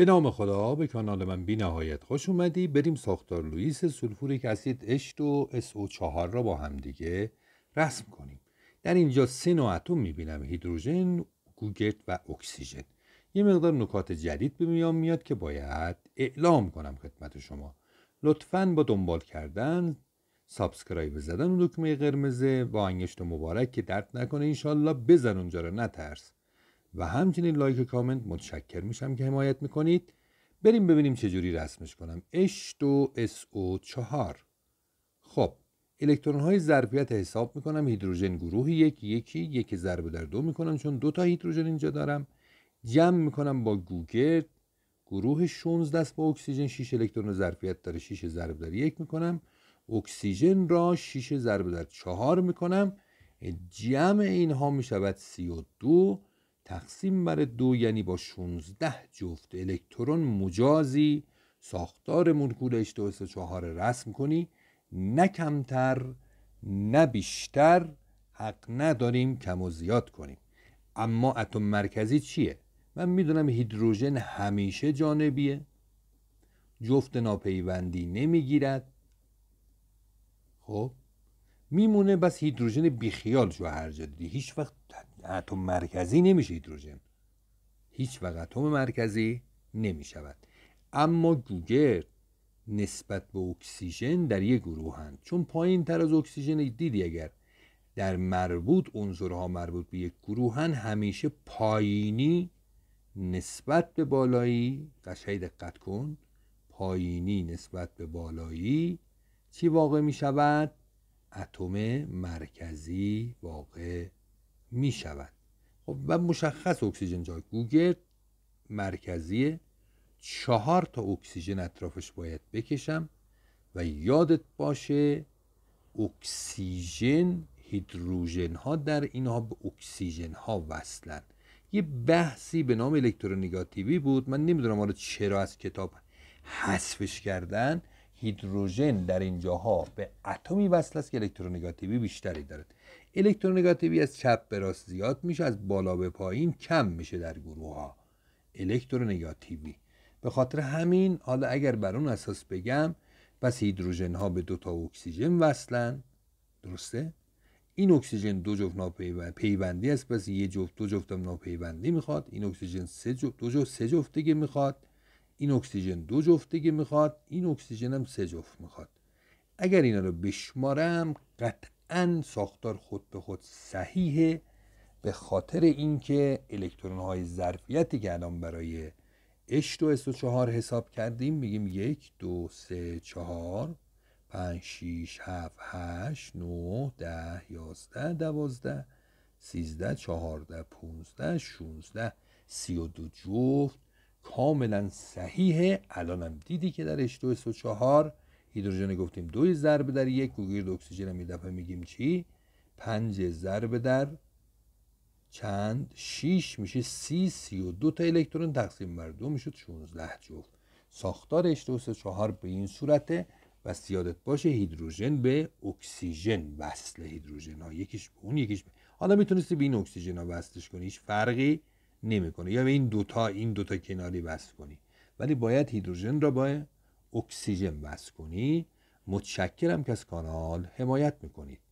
به نام خدا به کانال من بی نهایت خوش اومدی بریم ساختار لوئیس سولفوریک اسید اشت و SO4 را با هم دیگه رسم کنیم در اینجا سه نوع اتم میبینم هیدروژن گوگرد و اکسیژن یه مقدار نکات جدید به میام میاد که باید اعلام کنم خدمت شما لطفا با دنبال کردن سابسکرایب زدن و دکمه قرمزه و انگشت مبارک که درد نکنه انشالله بزن اونجا رو نترس و همچنین لایک و کامنت متشکر میشم که حمایت میکنید بریم ببینیم چجوری رسمش کنم H2SO4 چهار خب الکترون های ظرفیت حساب میکنم هیدروژن گروه یک یکی یک ضربه در دو میکنم چون دو تا هیدروژن اینجا دارم جمع میکنم با گوگرد گروه 16 است با اکسیژن 6 الکترون ظرفیت داره 6 ضرب در یک میکنم اکسیژن را 6 ضرب در 4 میکنم جمع اینها میشود 32 تقسیم بر دو یعنی با 16 جفت الکترون مجازی ساختار مولکول h 2 4 رسم کنی نه کمتر نه بیشتر حق نداریم کم و زیاد کنیم اما اتم مرکزی چیه من میدونم هیدروژن همیشه جانبیه جفت ناپیوندی نمیگیرد خب میمونه بس هیدروژن بیخیال شو هر هیچ وقت اتم مرکزی نمیشه هیدروژن هیچ وقت اتم مرکزی نمیشود اما گوگرد نسبت به اکسیژن در یک گروه چون پایین تر از اکسیژن دیدی اگر در مربوط عنصرها مربوط به یک گروهن همیشه پایینی نسبت به بالایی قشنگ دقت کن پایینی نسبت به بالایی چی واقع می شود اتم مرکزی واقع می شود خب و مشخص اکسیژن جای گوگل مرکزیه چهار تا اکسیژن اطرافش باید بکشم و یادت باشه اکسیژن هیدروژن ها در اینها به اکسیژن ها وصلن یه بحثی به نام الکترونگاتیوی بود من نمیدونم حالا چرا از کتاب حذفش کردن هیدروژن در اینجاها به اتمی وصل است که الکترونگاتیوی بیشتری دارد الکترونگاتیوی از چپ به راست زیاد میشه از بالا به پایین کم میشه در گروه ها الکترونگاتیوی به خاطر همین حالا اگر بر اون اساس بگم پس هیدروژن ها به دو تا اکسیژن وصلن درسته این اکسیژن دو جفت ناپیوندی پیوندی است پس یه جفت دو جفت هم ناپیوندی میخواد این اکسیژن سه جفت دو جفت سه جفت دیگه میخواد این اکسیژن دو جفت دیگه میخواد این اکسیژن هم سه جفت میخواد اگر اینا رو بشمارم قطعا ساختار خود به خود صحیح به خاطر اینکه الکترون های ظرفیتی که الان برای H2 S4 حساب کردیم میگیم 1 دو سه چهار 5 6 7 8 9 10 11 12 13 14 15 16 32 جفت کاملا صحیحه الان هم دیدی که در H2SO4 هیدروژن گفتیم دو ضرب در یک گوگرد اکسیژن هم دفعه میگیم چی پنج ضرب در چند 6 میشه سی سی و دو تا الکترون تقسیم بر دو میشد 16 جفت ساختار H2SO4 به این صورته و سیادت باشه هیدروژن به اکسیژن وصل هیدروژن ها یکیش به اون یکیش به حالا میتونستی به این اکسیژن ها وصلش کنی هیچ فرقی نمیکنه یا به این دوتا این دوتا کناری بس کنی ولی باید هیدروژن را با اکسیژن بس کنی متشکرم که از کانال حمایت میکنید